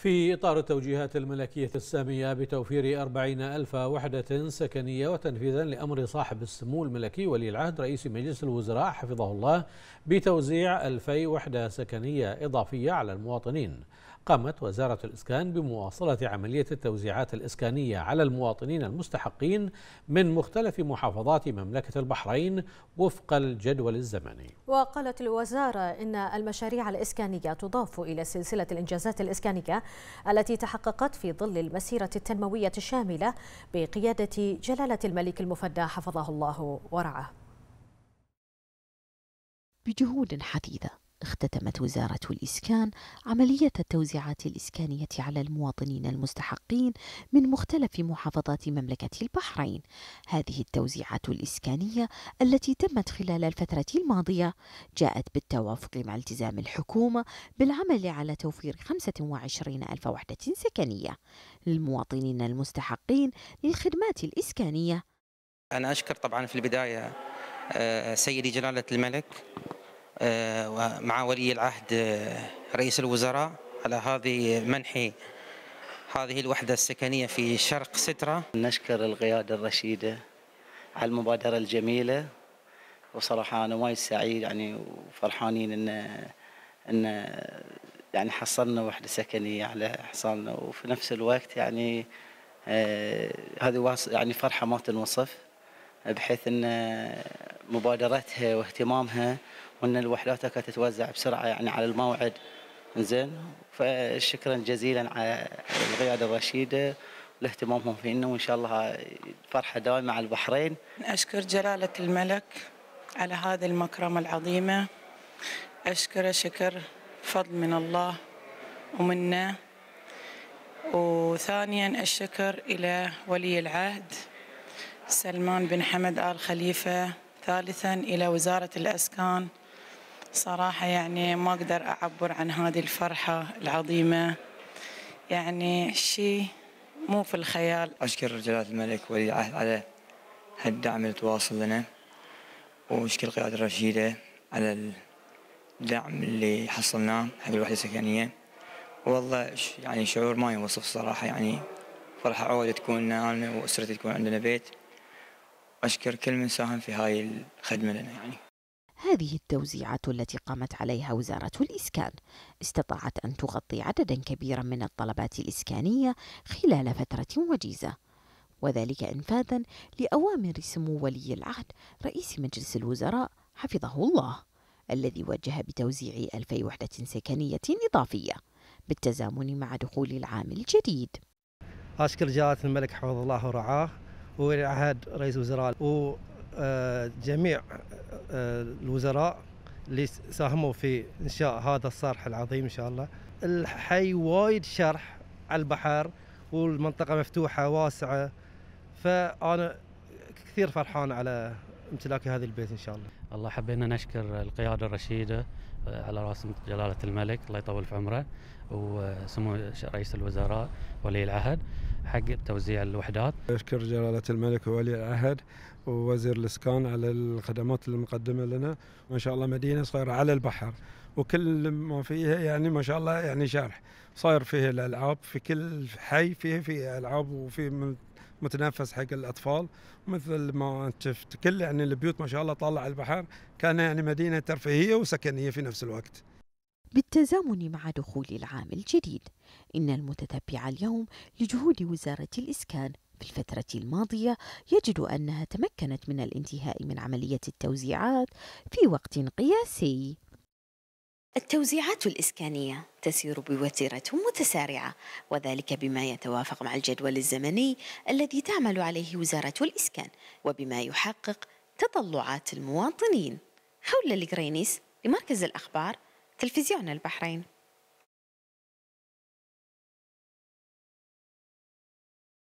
في إطار التوجيهات الملكية السامية بتوفير أربعين ألف وحدة سكنية وتنفيذا لأمر صاحب السمو الملكي ولي العهد رئيس مجلس الوزراء حفظه الله بتوزيع 2000 وحدة سكنية إضافية على المواطنين قامت وزارة الإسكان بمواصلة عملية التوزيعات الإسكانية على المواطنين المستحقين من مختلف محافظات مملكة البحرين وفق الجدول الزمني وقالت الوزارة إن المشاريع الإسكانية تضاف إلى سلسلة الإنجازات الإسكانية التي تحققت في ظل المسيرة التنموية الشاملة بقيادة جلالة الملك المفدى حفظه الله ورعاه بجهود حثيثة اختتمت وزارة الإسكان عملية التوزيعات الإسكانية على المواطنين المستحقين من مختلف محافظات مملكة البحرين. هذه التوزيعات الإسكانية التي تمت خلال الفترة الماضية جاءت بالتوافق مع التزام الحكومة بالعمل على توفير 25 ألف وحدة سكنية للمواطنين المستحقين للخدمات الإسكانية. أنا أشكر طبعا في البداية آه، سيدي جلالة الملك آه، مع ولي العهد آه، رئيس الوزراء على هذه منح هذه الوحدة السكنية في شرق سترة نشكر القيادة الرشيدة على المبادرة الجميلة وصراحة أنا وايد سعيد يعني وفرحانين إن إن يعني حصلنا وحدة سكنية على حصاننا وفي نفس الوقت يعني آه هذه يعني فرحة ما تنوصف بحيث إن مبادرتها واهتمامها وان الوحدات كانت تتوزع بسرعه يعني على الموعد زين فشكرا جزيلا على القياده الرشيده لاهتمامهم فينا وان شاء الله فرحه دائمه على البحرين. اشكر جلاله الملك على هذه المكرمه العظيمه اشكره شكر فضل من الله ومنا وثانيا الشكر الى ولي العهد سلمان بن حمد ال خليفه ثالثا الى وزاره الاسكان صراحة يعني ما أقدر أعبر عن هذه الفرحة العظيمة يعني شيء مو في الخيال أشكر جلالة الملك ولي العهد على هالدعم اللي تواصل لنا وأشكر القيادة الرشيدة على الدعم اللي حصلناه حق الوحدة السكنية والله يعني شعور ما يوصف صراحة يعني فرحة عودة تكون أنا وأسرتي تكون عندنا بيت أشكر كل من ساهم في هاي الخدمة لنا يعني هذه التوزيعات التي قامت عليها وزارة الإسكان استطاعت أن تغطي عددا كبيرا من الطلبات الإسكانية خلال فترة وجيزة وذلك إنفاذا لأوامر سمو ولي العهد رئيس مجلس الوزراء حفظه الله الذي وجه بتوزيع ألف وحدة سكنية إضافية بالتزامن مع دخول العام الجديد أشكر جلالة الملك حفظه الله ورعاه وولي العهد رئيس الوزراء آه، جميع آه، آه، الوزراء اللي ساهموا في انشاء هذا الصرح العظيم ان شاء الله الحي وايد شرح على البحر والمنطقه مفتوحه واسعه فانا كثير فرحان على امتلاك هذا البيت ان شاء الله. الله حبينا نشكر القياده الرشيده آه، على راس جلاله الملك الله يطول في عمره وسمو رئيس الوزراء ولي العهد حق توزيع الوحدات. نشكر جلاله الملك وولي العهد ووزير الاسكان على الخدمات المقدمه لنا وان شاء الله مدينه صايره على البحر وكل ما فيها يعني ما شاء الله يعني شرح صاير فيها الالعاب في كل حي فيه في العاب وفي متنفس حق الاطفال مثل ما شفت كل يعني البيوت ما شاء الله طالعه على البحر كان يعني مدينه ترفيهيه وسكنيه في نفس الوقت بالتزامن مع دخول العام الجديد إن المتتبع اليوم لجهود وزارة الإسكان في الفترة الماضية يجد أنها تمكنت من الانتهاء من عملية التوزيعات في وقت قياسي التوزيعات الإسكانية تسير بوتيرة متسارعة وذلك بما يتوافق مع الجدول الزمني الذي تعمل عليه وزارة الإسكان وبما يحقق تطلعات المواطنين خولة القرينيس لمركز الأخبار تلفزيون البحرين